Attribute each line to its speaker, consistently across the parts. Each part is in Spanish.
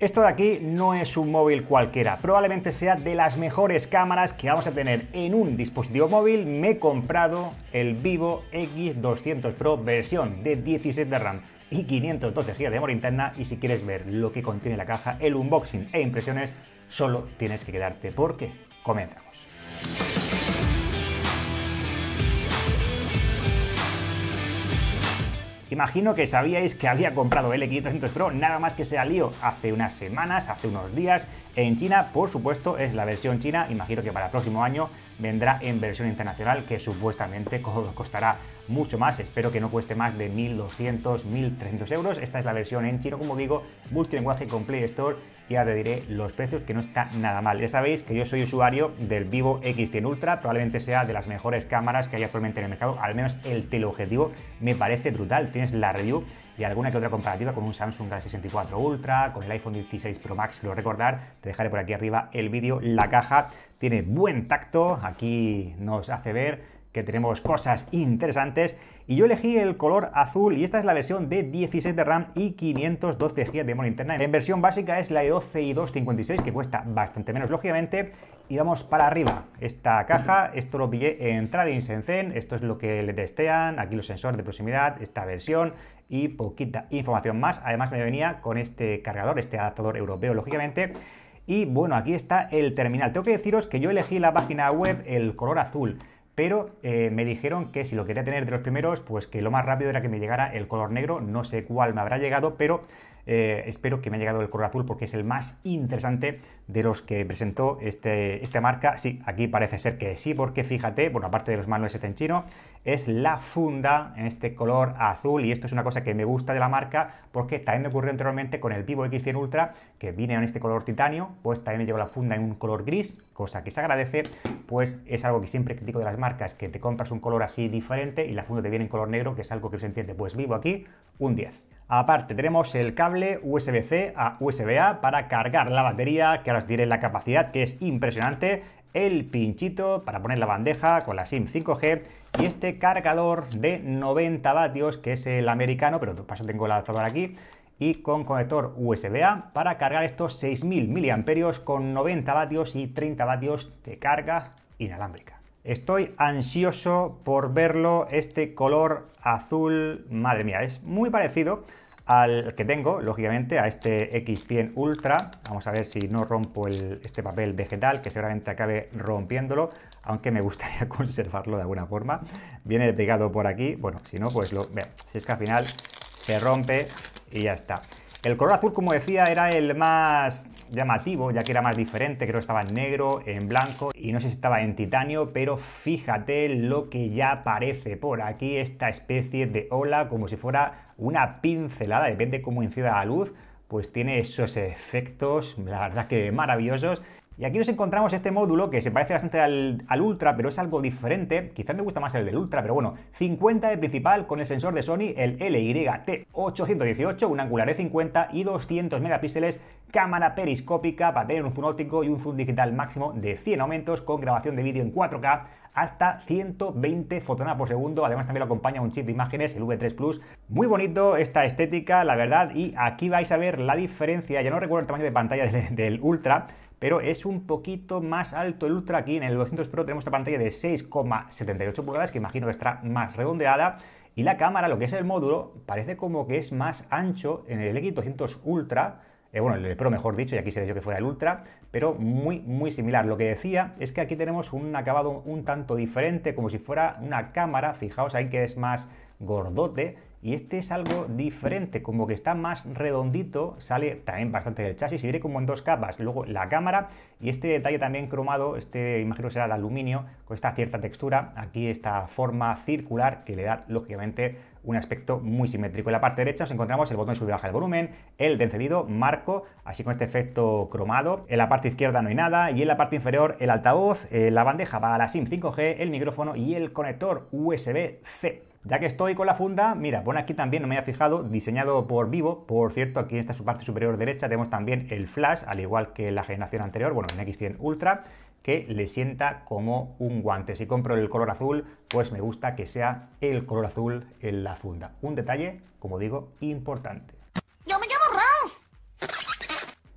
Speaker 1: Esto de aquí no es un móvil cualquiera, probablemente sea de las mejores cámaras que vamos a tener en un dispositivo móvil. Me he comprado el Vivo X200 Pro versión de 16 de RAM y 512 GB de memoria interna y si quieres ver lo que contiene la caja, el unboxing e impresiones, solo tienes que quedarte porque comenzamos. Imagino que sabíais que había comprado el X300 Pro nada más que se lío hace unas semanas, hace unos días, en China, por supuesto, es la versión china, imagino que para el próximo año vendrá en versión internacional que supuestamente costará mucho más, espero que no cueste más de 1.200, 1.300 euros. Esta es la versión en chino, como digo, multilenguaje con Play Store y ahora diré los precios que no está nada mal. Ya sabéis que yo soy usuario del Vivo X100 Ultra, probablemente sea de las mejores cámaras que hay actualmente en el mercado, al menos el teleobjetivo me parece brutal, tienes la review y alguna que otra comparativa con un Samsung Galaxy 64 Ultra, con el iPhone 16 Pro Max, lo recordar. Te dejaré por aquí arriba el vídeo. La caja tiene buen tacto, aquí nos hace ver que tenemos cosas interesantes. Y yo elegí el color azul y esta es la versión de 16 de RAM y 512 GB de memoria interna. En versión básica es la de 12 y 256 que cuesta bastante menos lógicamente. Y vamos para arriba. Esta caja, esto lo pillé en Trading esto es lo que le testean, aquí los sensores de proximidad, esta versión y poquita información más. Además me venía con este cargador, este adaptador europeo lógicamente. Y bueno, aquí está el terminal. Tengo que deciros que yo elegí la página web el color azul pero eh, me dijeron que si lo quería tener de los primeros, pues que lo más rápido era que me llegara el color negro, no sé cuál me habrá llegado, pero eh, espero que me haya llegado el color azul porque es el más interesante de los que presentó este, esta marca. Sí, aquí parece ser que sí, porque fíjate, bueno, aparte de los manuales está en chino, es la funda en este color azul y esto es una cosa que me gusta de la marca porque también me ocurrió anteriormente con el Vivo X100 Ultra que viene en este color titanio, pues también me llegó la funda en un color gris, cosa que se agradece, pues es algo que siempre critico de las marcas, que te compras un color así diferente y la funda te viene en color negro, que es algo que se entiende, pues vivo aquí un 10. Aparte tenemos el cable USB-C a USB-A para cargar la batería, que ahora os diré la capacidad que es impresionante, el pinchito para poner la bandeja con la SIM 5G y este cargador de 90 vatios que es el americano, pero paso tengo el adaptador aquí y con conector USB-A para cargar estos 6.000 miliamperios con 90 vatios y 30 vatios de carga inalámbrica. Estoy ansioso por verlo, este color azul, madre mía, es muy parecido al que tengo, lógicamente, a este X100 Ultra. Vamos a ver si no rompo este papel vegetal, que seguramente acabe rompiéndolo, aunque me gustaría conservarlo de alguna forma. Viene pegado por aquí, bueno, si no, pues lo... veo. si es que al final se rompe y ya está. El color azul, como decía, era el más llamativo, ya que era más diferente, creo que estaba en negro, en blanco y no sé si estaba en titanio, pero fíjate lo que ya aparece por aquí, esta especie de ola, como si fuera una pincelada, depende cómo incida la luz, pues tiene esos efectos, la verdad que maravillosos y aquí nos encontramos este módulo que se parece bastante al, Ultra, pero es algo diferente. Quizás me gusta más el del Ultra, pero bueno, 50 de principal con el sensor de Sony, el LYT818, un angular de 50 y 200 megapíxeles, cámara periscópica para tener un zoom óptico y un zoom digital máximo de 100 aumentos con grabación de vídeo en 4K hasta 120 fotonas por segundo. Además, también lo acompaña un chip de imágenes, el V3 Plus. Muy bonito esta estética, la verdad. Y aquí vais a ver la diferencia. Ya no recuerdo el tamaño de pantalla del Ultra, pero es un poquito más alto el Ultra. Aquí en el 200 Pro tenemos esta pantalla de 6,78 pulgadas, que imagino que estará más redondeada. Y la cámara, lo que es el módulo, parece como que es más ancho en el X200 Ultra eh, bueno, el Pro mejor dicho, y aquí se yo que fuera el Ultra, pero muy, muy similar. Lo que decía es que aquí tenemos un acabado un tanto diferente, como si fuera una cámara, fijaos ahí que es más gordote, y este es algo diferente, como que está más redondito, sale también bastante del chasis y viene como en dos capas, luego la cámara y este detalle también cromado, este imagino será de aluminio, con esta cierta textura, aquí esta forma circular que le da lógicamente un aspecto muy simétrico. En la parte derecha nos encontramos el botón de subir y bajar el volumen, el de encendido, marco, así con este efecto cromado. En la parte izquierda no hay nada y en la parte inferior el altavoz, eh, la bandeja para la SIM 5G, el micrófono y el conector USB-C. Ya que estoy con la funda, mira, pone aquí también, no me había fijado, diseñado por Vivo. Por cierto, aquí en esta su parte superior derecha tenemos también el flash, al igual que la generación anterior, bueno, en X100 Ultra, que le sienta como un guante. Si compro el color azul, pues me gusta que sea el color azul en la funda. Un detalle, como digo, importante.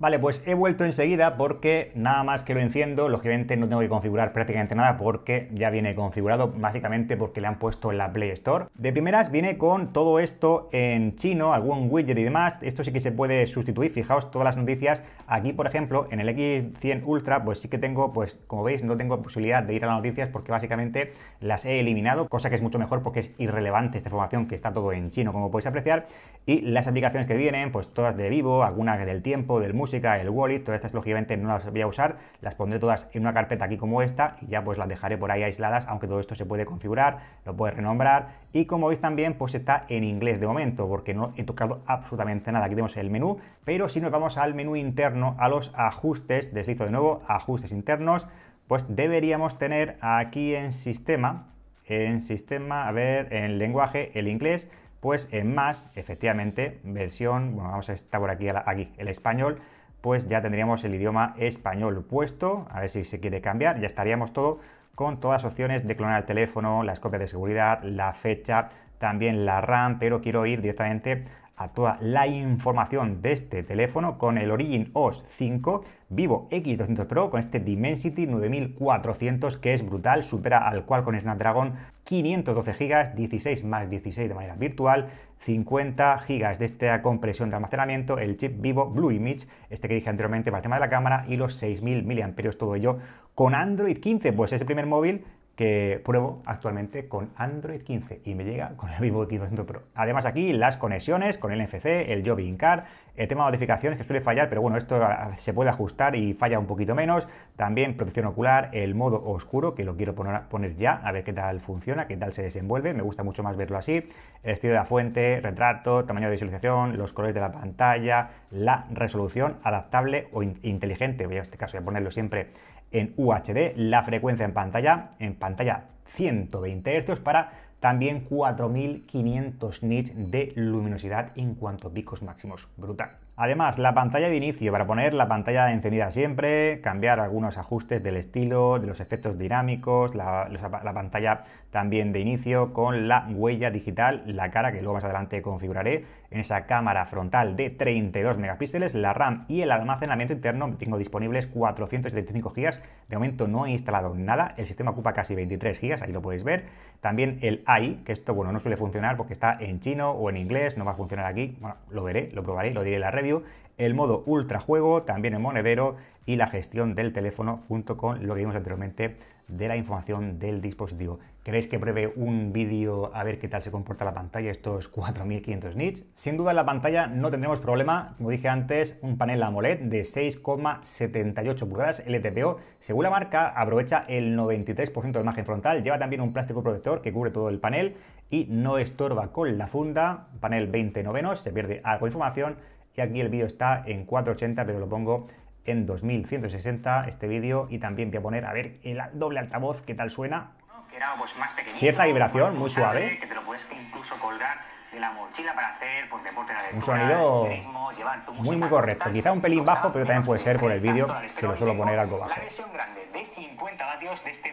Speaker 1: Vale, pues he vuelto enseguida porque nada más que lo enciendo, lógicamente no tengo que configurar prácticamente nada porque ya viene configurado, básicamente porque le han puesto en la Play Store. De primeras viene con todo esto en chino, algún widget y demás. Esto sí que se puede sustituir, fijaos todas las noticias. Aquí, por ejemplo, en el X100 Ultra, pues sí que tengo, pues como veis, no tengo posibilidad de ir a las noticias porque básicamente las he eliminado, cosa que es mucho mejor porque es irrelevante esta información que está todo en chino, como podéis apreciar. Y las aplicaciones que vienen, pues todas de vivo, algunas del tiempo, del músico el wallet, todas estas lógicamente no las voy a usar, las pondré todas en una carpeta aquí como esta y ya pues las dejaré por ahí aisladas, aunque todo esto se puede configurar, lo puedes renombrar y como veis también pues está en inglés de momento porque no he tocado absolutamente nada. Aquí tenemos el menú, pero si nos vamos al menú interno, a los ajustes, deslizo de nuevo, ajustes internos, pues deberíamos tener aquí en sistema, en sistema, a ver, en lenguaje, el inglés, pues en más, efectivamente, versión, bueno, vamos a estar por aquí, aquí, el español, pues ya tendríamos el idioma español puesto, a ver si se quiere cambiar, ya estaríamos todo con todas las opciones de clonar el teléfono, las copias de seguridad, la fecha, también la RAM, pero quiero ir directamente a toda la información de este teléfono con el Origin OS 5 Vivo X200 Pro con este Dimensity 9400 que es brutal, supera al cual con Snapdragon 512 GB, 16 más 16 de manera virtual, 50 GB de esta compresión de almacenamiento, el chip Vivo Blue Image, este que dije anteriormente para el tema de la cámara y los 6000 mAh, todo ello con Android 15, pues ese primer móvil que pruebo actualmente con Android 15 y me llega con el Vivo X200 Pro. Además aquí las conexiones con el NFC, el Jobin Card, el tema de modificaciones que suele fallar, pero bueno, esto se puede ajustar y falla un poquito menos. También protección ocular, el modo oscuro, que lo quiero poner, ya, a ver qué tal funciona, qué tal se desenvuelve. Me gusta mucho más verlo así. estilo de la fuente, retrato, tamaño de visualización, los colores de la pantalla, la resolución adaptable o inteligente. Voy a este caso voy a ponerlo siempre en UHD, la frecuencia en pantalla, en pantalla 120 Hz para también 4500 nits de luminosidad en cuanto a picos máximos. Brutal. Además, la pantalla de inicio para poner la pantalla encendida siempre, cambiar algunos ajustes del estilo, de los efectos dinámicos, la, pantalla también de inicio con la huella digital, la cara que luego más adelante configuraré, en esa cámara frontal de 32 megapíxeles, la RAM y el almacenamiento interno, tengo disponibles 475 GB, de momento no he instalado nada, el sistema ocupa casi 23 GB, ahí lo podéis ver, también el AI, que esto bueno no suele funcionar porque está en chino o en inglés, no va a funcionar aquí, bueno, lo veré, lo probaré, lo diré en la red el modo ultra juego, también el monedero y la gestión del teléfono junto con lo que vimos anteriormente de la información del dispositivo. ¿Queréis que pruebe un vídeo a ver qué tal se comporta la pantalla estos 4500 nits? Sin duda en la pantalla no tendremos problema, como dije antes, un panel AMOLED de 6,78 pulgadas LTPO. E según la marca, aprovecha el 93% de margen frontal, lleva también un plástico protector que cubre todo el panel y no estorba con la funda, panel 20 novenos, se pierde algo de información, y aquí el vídeo está en 480 pero lo pongo en 2160 este vídeo y también voy a poner a ver el doble altavoz qué tal suena que era, pues, más cierta vibración pues muy suave puedes incluso la mochila para hacer pues, un sonido muy muy correcto quizá un pelín bajo pero también puede ser por el vídeo que lo suelo poner algo bajo la versión grande de 50 vatios de este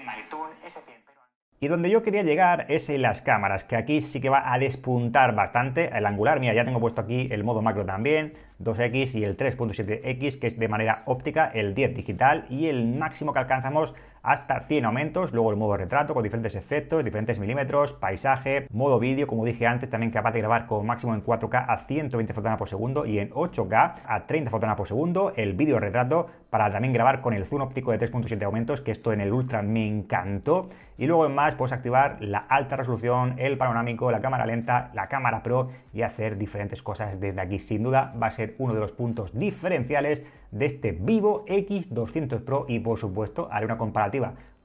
Speaker 1: y donde yo quería llegar es en las cámaras, que aquí sí que va a despuntar bastante el angular. Mira, ya tengo puesto aquí el modo macro también, 2x y el 3.7x, que es de manera óptica, el 10 digital y el máximo que alcanzamos hasta 100 aumentos, luego el modo retrato con diferentes efectos, diferentes milímetros, paisaje, modo vídeo, como dije antes, también capaz de grabar con máximo en 4K a 120 fotogramas por segundo y en 8K a 30 fotogramas por segundo, el vídeo retrato para también grabar con el zoom óptico de 3.7 aumentos, que esto en el Ultra me encantó, y luego en más puedes activar la alta resolución, el panorámico, la cámara lenta, la cámara pro y hacer diferentes cosas desde aquí. Sin duda va a ser uno de los puntos diferenciales de este Vivo X200 Pro y por supuesto haré una comparación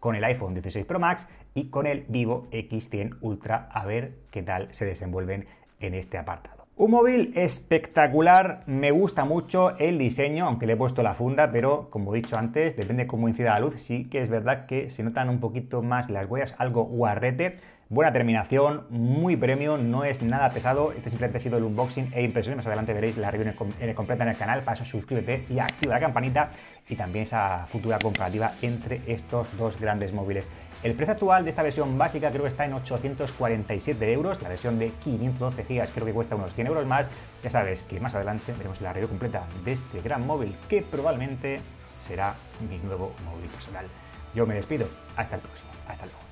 Speaker 1: con el iPhone 16 Pro Max y con el Vivo X100 Ultra a ver qué tal se desenvuelven en este apartado. Un móvil espectacular, me gusta mucho el diseño, aunque le he puesto la funda, pero como he dicho antes, depende cómo incida la luz, sí que es verdad que se notan un poquito más las huellas, algo guarrete, buena terminación, muy premium, no es nada pesado, este simplemente ha sido el unboxing e impresiones, más adelante veréis la review eh, completa en el canal, para eso suscríbete y activa la campanita y también esa futura comparativa entre estos dos grandes móviles. El precio actual de esta versión básica creo que está en 847 euros, la versión de 512 GB creo que cuesta unos 100 euros más. Ya sabes que más adelante veremos la review completa de este gran móvil que probablemente será mi nuevo móvil personal. Yo me despido, hasta el próximo, hasta luego.